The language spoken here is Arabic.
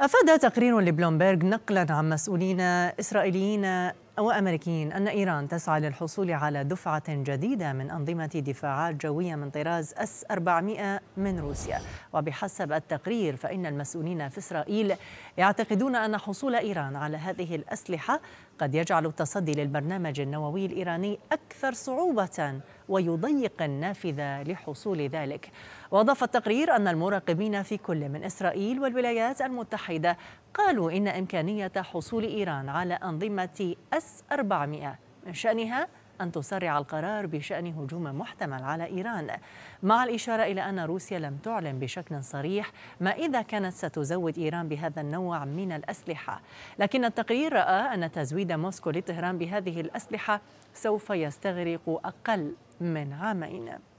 أفاد تقرير لبلومبيرغ نقلا عن مسؤولين إسرائيليين وأمريكيين أن إيران تسعى للحصول على دفعة جديدة من أنظمة دفاعات جوية من طراز أس 400 من روسيا وبحسب التقرير فإن المسؤولين في إسرائيل يعتقدون أن حصول إيران على هذه الأسلحة قد يجعل التصدي للبرنامج النووي الإيراني أكثر صعوبة ويضيق النافذة لحصول ذلك وأضاف التقرير أن المراقبين في كل من إسرائيل والولايات المتحدة قالوا إن إمكانية حصول إيران على أنظمة أس اس 400 من شأنها أن تسرع القرار بشأن هجوم محتمل على إيران مع الإشارة إلى أن روسيا لم تعلن بشكل صريح ما إذا كانت ستزود إيران بهذا النوع من الأسلحة لكن التقرير رأى أن تزويد موسكو لطهران بهذه الأسلحة سوف يستغرق أقل من عامين